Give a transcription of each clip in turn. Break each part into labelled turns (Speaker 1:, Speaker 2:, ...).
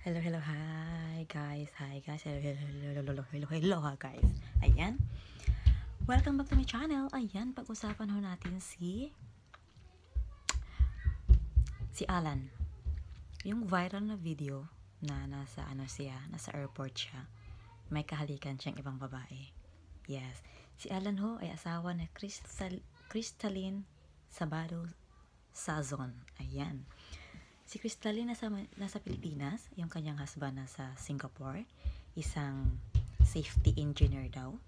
Speaker 1: Hello, hello, hi guys. Hi guys. Hello, hello, hello, hello, hello, hello, hello guys. Ayan. Welcome back to my channel. Ayan, pag-usapan ho natin si si Alan. Yung viral na video na nasa ano siya, nasa airport siya. May kahalikan siyang ibang babae. Yes. Si Alan ho ay asawa ni Crystal, Crystalline Sabado Sazon. Ayan. Si Crystalline nasa, nasa Pilipinas, yung kanyang husband nasa Singapore, isang safety engineer daw.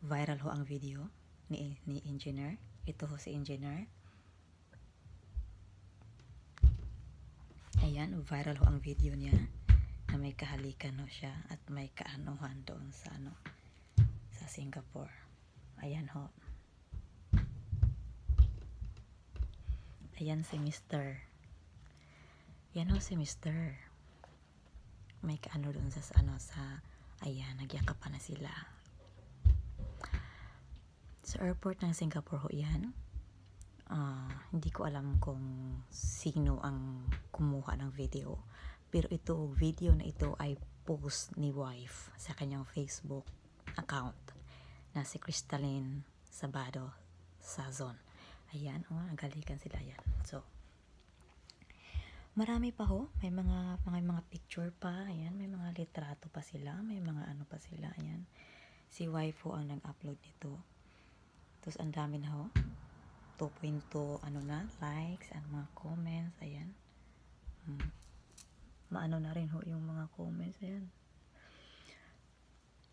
Speaker 1: Viral ho ang video ni, ni engineer. Ito ho si engineer. Ayan, viral ho ang video niya na may kahalikan ho siya at may kaanuhan doon sa ano sa Singapore. Ayan ho. Ayan si Mr. Yan ho si Mr. May kaano dun sa ano sa ayan, nagyakap pa na sila. Sa airport ng Singapore ho yan. Uh, hindi ko alam kung sino ang kumuha ng video. Pero ito, video na ito ay post ni wife sa kanyang Facebook account na si Crystalline Sabado sa zone. Ayan, oh, nagalikan sila yan. So, Marami pa ho, may mga mga mga picture pa, ayan, may mga litrato pa sila, may mga ano pa sila, ayan. Si wife ho ang nag-upload nito. Tapos ang dami na ho. 2.2 ano na, likes and mga comments, ayan. Hmm. Maano na rin ho yung mga comments, ayan.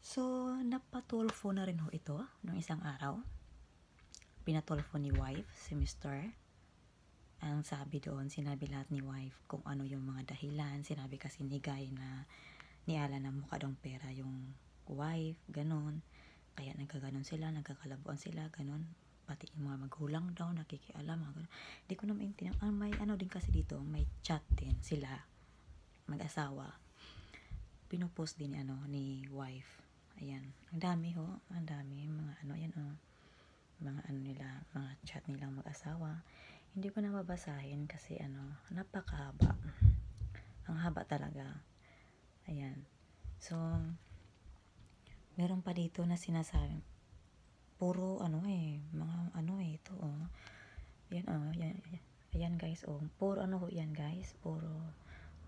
Speaker 1: So, napatulfo na rin ho ito nung isang araw. Pinatulfo ni wife, si Mr. Ang sabi doon, sinabi lahat ni wife kung ano yung mga dahilan. Sinabi kasi ni Guy na niala na mukha daw pera yung wife, ganon. Kaya nagkaganon sila, nagkakalabuan sila, ganon. Pati yung mga magulang daw, nakikialam. Hindi ko na maintindihan. Ah, may ano din kasi dito, may chat din sila, mag-asawa. Pinupost din ano, ni wife. Ayan, ang dami ho, ang dami, mga ano, yan o. Oh. Mga ano nila, mga chat nila mag-asawa hindi ko na babasahin kasi ano, napakahaba. Ang haba talaga. Ayan. So, meron pa dito na sinasabi. Puro ano eh, mga ano eh, ito oh. Yan oh, yan, yan. Ayan guys, oh. Puro ano ho yan guys, puro,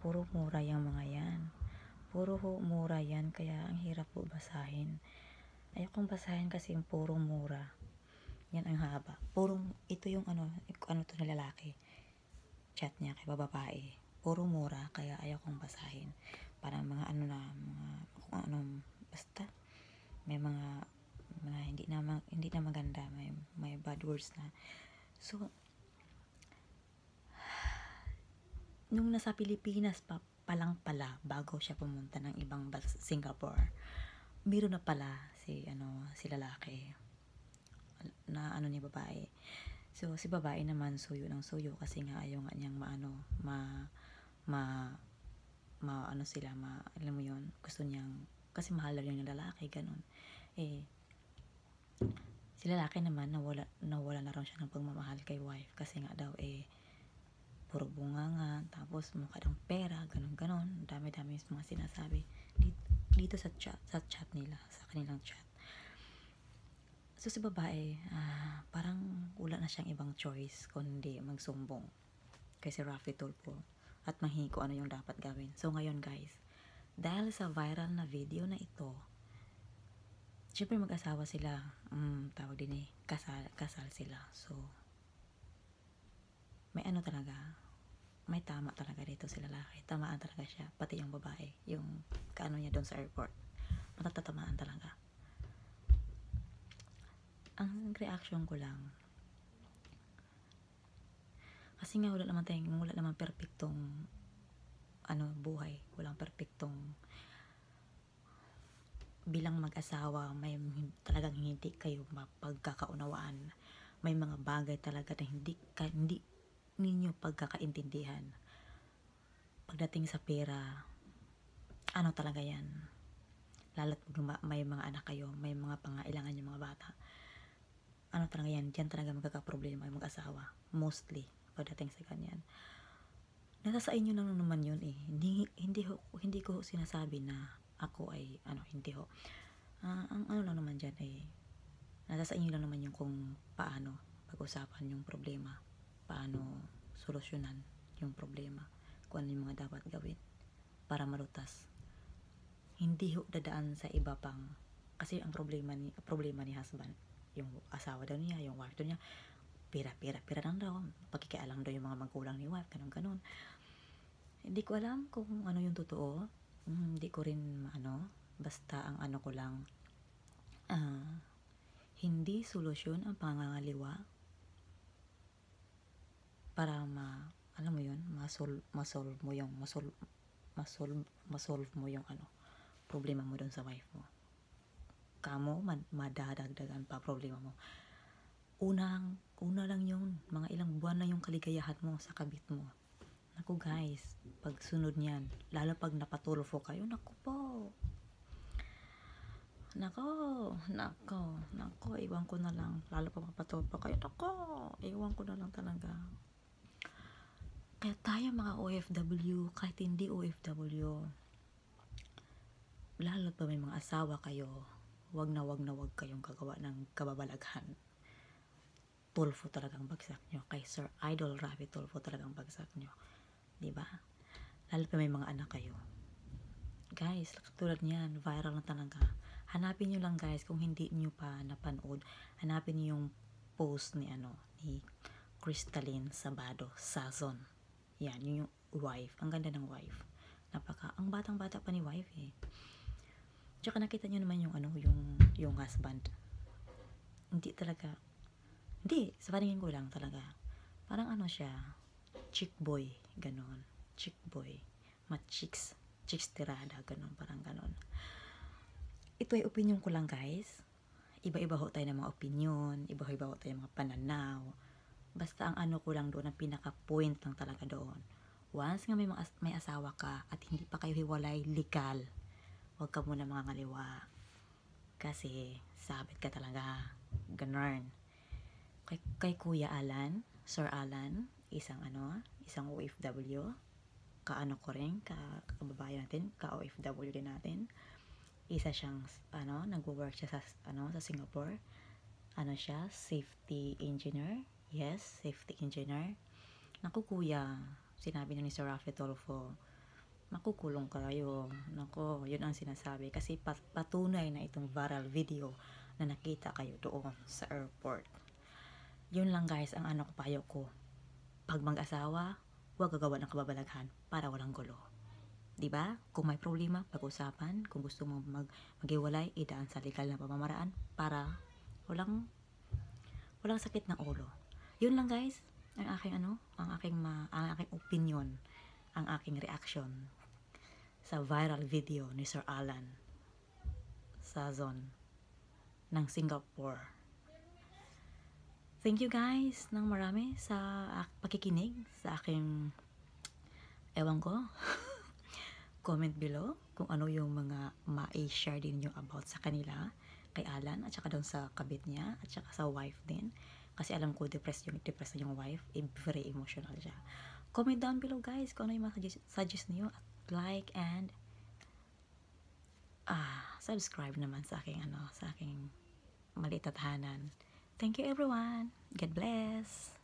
Speaker 1: puro mura yung mga yan. Puro ho mura yan, kaya ang hirap po basahin. Ayokong basahin kasi puro mura. Yan ang haba. Purong, ito yung ano, ano to na lalaki. Chat niya kay babae. Puro mura, kaya ayaw kong basahin. Para mga ano na, mga, kung ano, basta, may mga, mga hindi na, hindi na maganda, may, may bad words na. So, nung nasa Pilipinas pa, palang pala, bago siya pumunta ng ibang Singapore, meron na pala si, ano, si lalaki na ano ni babae. So, si babae naman suyo ng suyo kasi nga ayaw nga niyang maano, ma, ma, ma, ano sila, ma, alam mo yon gusto niyang, kasi mahal daw yung lalaki, ganun. Eh, si lalaki naman, nawala, nawala na raw siya ng pagmamahal kay wife kasi nga daw, eh, puro bunga nga, tapos mukha ng pera, ganun, ganun, dami-dami yung mga sinasabi dito, dito sa chat, sa chat nila, sa kanilang chat. So si babae, uh, parang wala na siyang ibang choice kundi magsumbong kay si Rafi Tulpo at manghingi ko ano yung dapat gawin. So ngayon guys, dahil sa viral na video na ito, syempre mag-asawa sila, um, tawag din eh, kasal, kasal sila. So, may ano talaga, may tama talaga dito sila lalaki. Tamaan talaga siya, pati yung babae, yung kaano niya doon sa airport. Matatamaan talaga ang reaction ko lang, kasi nga wala naman tayong, wala naman perfectong ano, buhay. Walang perfectong bilang mag-asawa, may talagang hindi kayo mapagkakaunawaan. May mga bagay talaga na hindi, ka, hindi ninyo pagkakaintindihan. Pagdating sa pera, ano talaga yan? Lalo't may mga anak kayo, may mga pangailangan yung mga bata ano talaga yan, dyan talaga magkakaproblema yung mag-asawa. Mostly, pagdating sa ganyan. Nasa sa inyo na naman yun eh. Hindi, hindi, ho, hindi ko sinasabi na ako ay, ano, hindi ho. Uh, ang ano lang naman dyan ay, eh, nasa sa inyo lang naman yung kung paano pag-usapan yung problema. Paano solusyonan yung problema. Kung ano yung mga dapat gawin para malutas. Hindi ho dadaan sa iba pang kasi ang problema ni problema ni husband yung asawa daw niya, yung wife daw niya, pira, pira, pira lang daw. Pagkikialam daw yung mga magulang ni wife, ganun, ganun. Hindi ko alam kung ano yung totoo. Mm, hindi ko rin, ano, basta ang ano ko lang, uh, hindi solusyon ang pangangaliwa para ma, alam mo yun, masol, masolve mo yung, masol, masolve, masolve mo yung ano, problema mo doon sa wife mo kamo mo, madadagdagan pa problema mo. Unang, una lang yun, mga ilang buwan na yung kaligayahan mo sa kabit mo. Naku guys, pag sunod niyan, lalo pag napatulfo kayo, naku po. Nako, nako, nako, iwan ko na lang. Lalo pa mapatulfo kayo, nako, iwan ko na lang talaga. Kaya tayo mga OFW, kahit hindi OFW, lalo pa may mga asawa kayo, wag na wag na wag kayong gagawa ng kababalaghan. Tulfo talagang bagsak nyo. Kay Sir Idol Ravi, tulfo talagang bagsak nyo. ba? Diba? Lalo pa may mga anak kayo. Guys, katulad niyan, viral na talaga. Hanapin nyo lang guys, kung hindi nyo pa napanood, hanapin nyo yung post ni ano, ni Crystalline Sabado Sazon. Yan, yun yung wife. Ang ganda ng wife. Napaka, ang batang-bata pa ni wife eh. Tsaka nakita niyo naman yung ano, yung yung husband. Hindi talaga hindi, sa paningin ko lang talaga. Parang ano siya, chick boy, ganon. Chick boy, machiks, chicks tirada, ganon, parang ganon. Ito ay opinion ko lang guys. Iba-iba ho tayo ng mga opinion, iba-iba ho tayo ng mga pananaw. Basta ang ano ko lang doon, ang pinaka-point lang talaga doon. Once nga may, mga as may asawa ka at hindi pa kayo hiwalay, legal huwag ka muna mga ngaliwa. Kasi, sabit ka talaga. Ganun. Kay, kay Kuya Alan, Sir Alan, isang ano, isang OFW, kaano ko rin, ka, kababayan natin, ka-OFW din natin. Isa siyang, ano, nagwo-work siya sa, ano, sa Singapore. Ano siya, safety engineer. Yes, safety engineer. Naku kuya, sinabi na ni Sir Rafi Tolfo, makukulong kayo. Nako, yun ang sinasabi. Kasi pat patunay na itong viral video na nakita kayo doon sa airport. Yun lang guys ang ano ko payo ko. Pag mag-asawa, huwag gagawa ng kababalaghan para walang gulo. 'Di ba? Kung may problema, pag-usapan. Kung gusto mong mag magiwalay, idaan sa legal na pamamaraan para walang walang sakit ng ulo. Yun lang guys, ang aking ano, ang aking ma, ang aking opinion, ang aking reaction sa viral video ni Sir Alan Sazon ng Singapore. Thank you guys ng marami sa pakikinig sa aking ewan ko comment below kung ano yung mga ma-share din nyo about sa kanila kay Alan at saka doon sa kabit niya at saka sa wife din. Kasi alam ko, depressed yung, depressed yung wife. Eh, very emotional siya. Comment down below guys kung ano yung mga suggest, suggest niyo at like and ah, subscribe naman sa aking ano, sa aking maliit at hanan. Thank you everyone. God bless.